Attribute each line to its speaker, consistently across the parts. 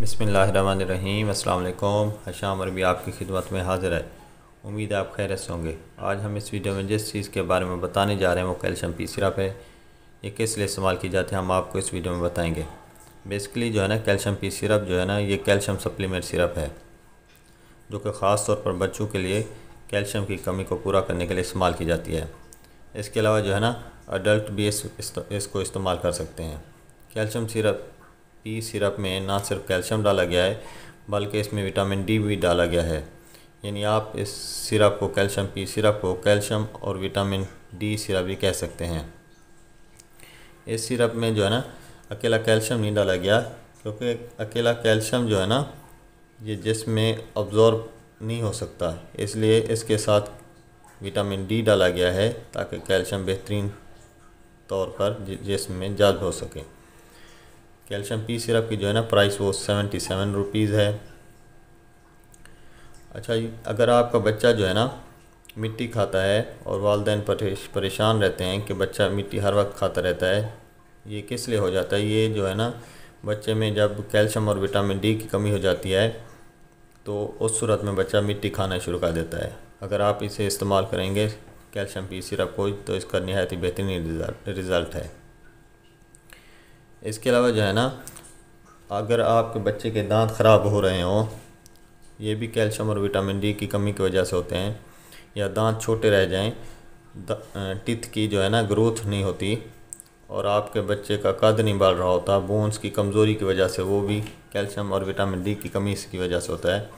Speaker 1: बसमीम अल्लाम हशाम अरबी आपकी खिदमत में हाज़िर है उम्मीद है आप खैर से होंगे आज हम इस वीडियो में जिस चीज़ के बारे में बताने जा रहे हैं वो कैल्शियम पी सिरप है ये किस लिए इस्तेमाल की जाती है हम आपको इस वीडियो में बताएंगे बेसिकली जो है ना कैल्शियम पी सिरप जो है ना ये कैल्शियम सप्लीमेंट सिरप है जो कि ख़ास तौर पर बच्चों के लिए कैल्शियम की कमी को पूरा करने के लिए इस्तेमाल की जाती है इसके अलावा जो है ना अडल्ट भी इस, इसको इस्तेमाल कर सकते हैं calcium syrup P e syrup में ना सिर्फ कैल्शियम डाला गया है बल्कि इसमें विटामिन डी भी डाला गया है यानी आप इस सिरप को कैल्शियम पी सिरप को कैल्शियम और विटामिन डी सिरप भी कह सकते हैं इस सिरप में जो है ना अकेला कैल्शियम नहीं डाला गया क्योंकि अकेला कैल्शियम जो है ना ये जिसमें अब्जॉर्ब नहीं हो सकता इसलिए इसके साथ विटामिन डी डाला गया है ताकि कैल्शियम बेहतरीन तौर पर जिसमें जज्ब हो सके कैल्शियम पी सिरप की जो है ना प्राइस वो सेवेंटी सेवन रुपीज़ है अच्छा अगर आपका बच्चा जो है ना मिट्टी खाता है और वालदेन परेशान रहते हैं कि बच्चा मिट्टी हर वक्त खाता रहता है ये किस लिए हो जाता है ये जो है ना बच्चे में जब कैल्शियम और विटामिन डी की कमी हो जाती है तो उस सूरत में बच्चा मिट्टी खाना शुरू कर देता है अगर आप इसे इस्तेमाल करेंगे कैल्शियम पी सिरप को तो इसका नहायत ही बेहतरीन रिज़ल्ट है इसके अलावा जो है ना अगर आपके बच्चे के दांत ख़राब हो रहे हों ये भी कैल्शियम और विटामिन डी की कमी की वजह से होते हैं या दांत छोटे रह जाएं टिथ की जो है ना ग्रोथ नहीं होती और आपके बच्चे का कद नहीं बढ़ रहा होता बोन्स की कमज़ोरी की वजह से वो भी कैल्शियम और विटामिन डी की कमी की वजह से होता है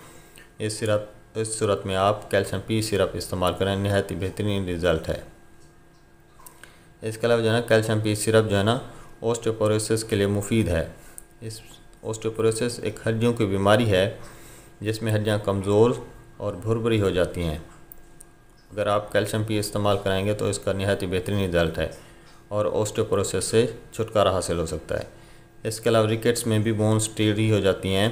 Speaker 1: इस सिरप इस सूरत में आप कैल्शियम पी सिरप इस्तेमाल करें नहायत ही बेहतरीन रिज़ल्ट है इसके अलावा जो है ना कैल्शियम पी सिरप जो है ना ऑस्टोपोरोसिस के लिए मुफीद है इस ऑस्टोपोरोसिस एक हड्डियों की बीमारी है जिसमें हड्डियां कमज़ोर और भुरभुरी हो जाती हैं अगर आप कैल्शियम पी इस्तेमाल कराएंगे तो इसका नहायत ही बेहतरीन रिजल्ट है और ऑस्टोपोरोसिस से छुटकारा हासिल हो सकता है इसके अलावा रिकेट्स में भी बोन्स टेढ़ी हो जाती हैं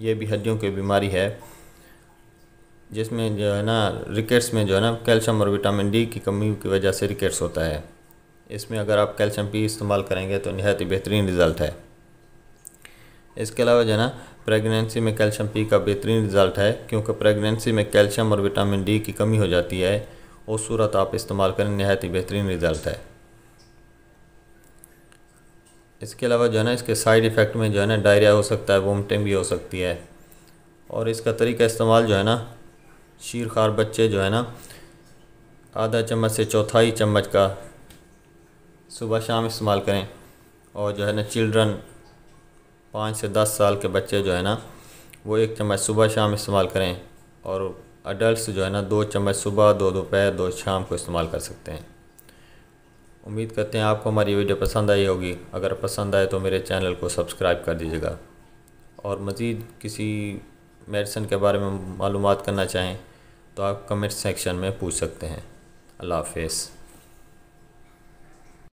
Speaker 1: ये भी हड्डियों की बीमारी है जिसमें जो है ना रिकेट्स में जो है ना कैल्शियम और विटामिन डी की कमी की वजह से रिकेट्स होता है इसमें अगर आप कैल्शियम पी इस्तेमाल करेंगे तो नहायत ही बेहतरीन रिज़ल्ट है इसके अलावा जो है ना प्रेगनेंसी में कैल्शियम पी का बेहतरीन रिज़ल्ट है क्योंकि प्रेगनेंसी में कैल्शियम और विटामिन डी की कमी हो जाती है उस सूरत आप इस्तेमाल करें नहायत ही बेहतरीन रिज़ल्ट है इसके अलावा जो है इसके साइड इफ़ेक्ट में जो है ना डायरिया हो सकता है वोमटिंग भी हो सकती है और इसका तरीका इस्तेमाल जो है ना शीर खार बच्चे जो है ना आधा चम्मच से चौथाई चम्मच का सुबह शाम इस्तेमाल करें और जो है ना चिल्ड्रन पाँच से दस साल के बच्चे जो है ना वो एक चम्मच सुबह शाम इस्तेमाल करें और अडल्ट जो है ना दो चम्मच सुबह दो दोपहर दो शाम को इस्तेमाल कर सकते हैं उम्मीद करते हैं आपको हमारी वीडियो पसंद आई होगी अगर पसंद आए तो मेरे चैनल को सब्सक्राइब कर दीजिएगा और मज़ीद किसी मेडिसिन के बारे में मालूम करना चाहें तो आप कमेंट सेक्शन में पूछ सकते हैं अल्लाह हाफ